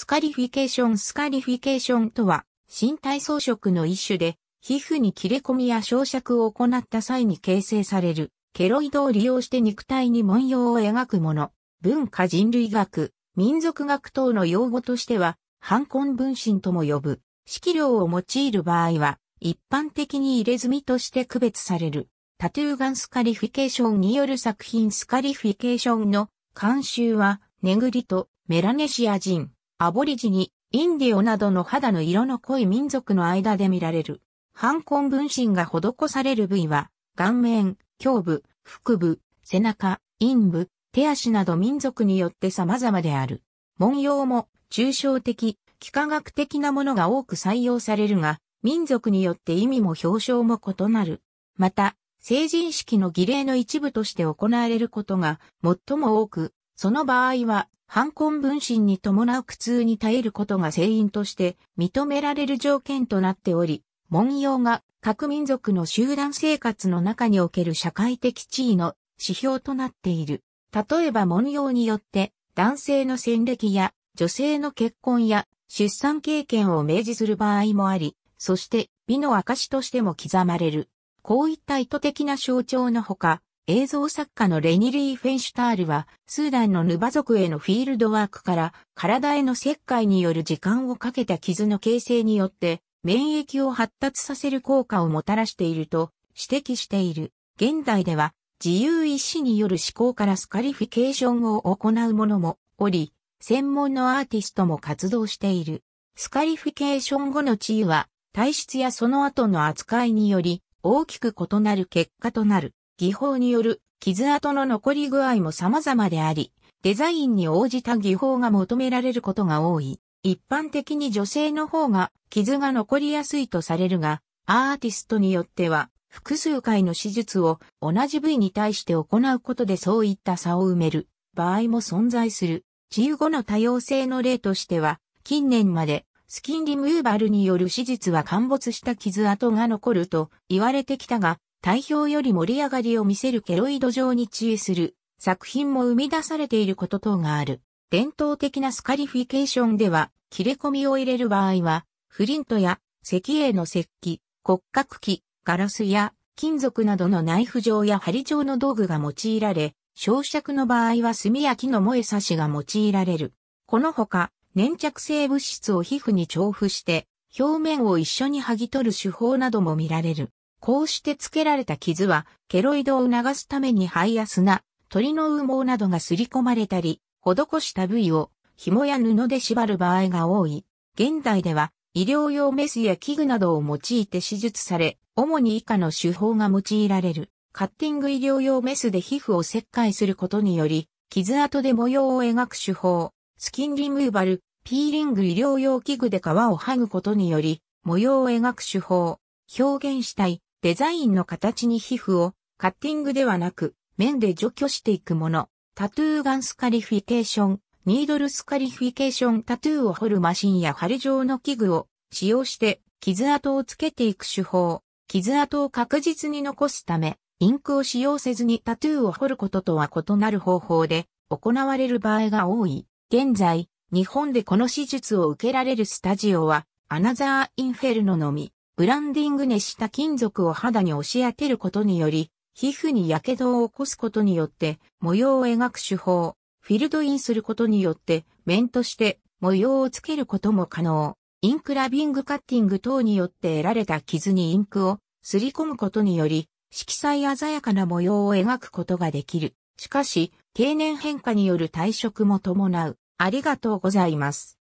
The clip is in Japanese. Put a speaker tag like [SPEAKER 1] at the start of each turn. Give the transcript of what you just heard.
[SPEAKER 1] スカリフィケーションスカリフィケーションとは、身体装飾の一種で、皮膚に切れ込みや照射を行った際に形成される、ケロイドを利用して肉体に文様を描くもの、文化人類学、民族学等の用語としては、反根分身とも呼ぶ。色料を用いる場合は、一般的に入れ墨として区別される。タトゥーガンスカリフィケーションによる作品スカリフィケーションの監修は、ネグリとメラネシア人。アボリジニ、インディオなどの肌の色の濃い民族の間で見られる。反根分身が施される部位は、顔面、胸部、腹部、背中、陰部、手足など民族によって様々である。文様も抽象的、幾何学的なものが多く採用されるが、民族によって意味も表彰も異なる。また、成人式の儀礼の一部として行われることが最も多く、その場合は反婚分身に伴う苦痛に耐えることが聖因として認められる条件となっており、文様が各民族の集団生活の中における社会的地位の指標となっている。例えば文様によって男性の戦歴や女性の結婚や出産経験を明示する場合もあり、そして美の証としても刻まれる。こういった意図的な象徴のほか、映像作家のレニリー・フェンシュタールは、スーダンのヌバ族へのフィールドワークから、体への切開による時間をかけた傷の形成によって、免疫を発達させる効果をもたらしていると指摘している。現代では、自由意志による思考からスカリフィケーションを行う者もおり、専門のアーティストも活動している。スカリフィケーション後の地位は、体質やその後の扱いにより、大きく異なる結果となる。技法による傷跡の残り具合も様々であり、デザインに応じた技法が求められることが多い。一般的に女性の方が傷が残りやすいとされるが、アーティストによっては複数回の手術を同じ部位に対して行うことでそういった差を埋める場合も存在する。治癒後の多様性の例としては、近年までスキンリムーバルによる手術は陥没した傷跡が残ると言われてきたが、体表より盛り上がりを見せるケロイド状に治癒する作品も生み出されていること等がある。伝統的なスカリフィケーションでは、切れ込みを入れる場合は、フリントや石英の石器、骨格器、ガラスや金属などのナイフ状や針状の道具が用いられ、焼灼の場合は炭や木の燃え差しが用いられる。このほか、粘着性物質を皮膚に調布して、表面を一緒に剥ぎ取る手法なども見られる。こうして付けられた傷は、ケロイドを流すために灰や砂、鳥の羽毛などが刷り込まれたり、施した部位を紐や布で縛る場合が多い。現代では、医療用メスや器具などを用いて手術され、主に以下の手法が用いられる。カッティング医療用メスで皮膚を切開することにより、傷跡で模様を描く手法、スキンリムーバル、ピーリング医療用器具で皮を剥ぐことにより、模様を描く手法、表現したい、デザインの形に皮膚をカッティングではなく面で除去していくもの。タトゥーガンスカリフィケーション、ニードルスカリフィケーションタトゥーを掘るマシンや針状の器具を使用して傷跡をつけていく手法。傷跡を確実に残すため、インクを使用せずにタトゥーを彫ることとは異なる方法で行われる場合が多い。現在、日本でこの手術を受けられるスタジオは、アナザーインフェルノのみ。ブランディング熱した金属を肌に押し当てることにより、皮膚に火傷を起こすことによって模様を描く手法、フィルドインすることによって面として模様をつけることも可能。インクラビングカッティング等によって得られた傷にインクをすり込むことにより、色彩鮮やかな模様を描くことができる。しかし、経年変化による退色も伴う。ありがとうございます。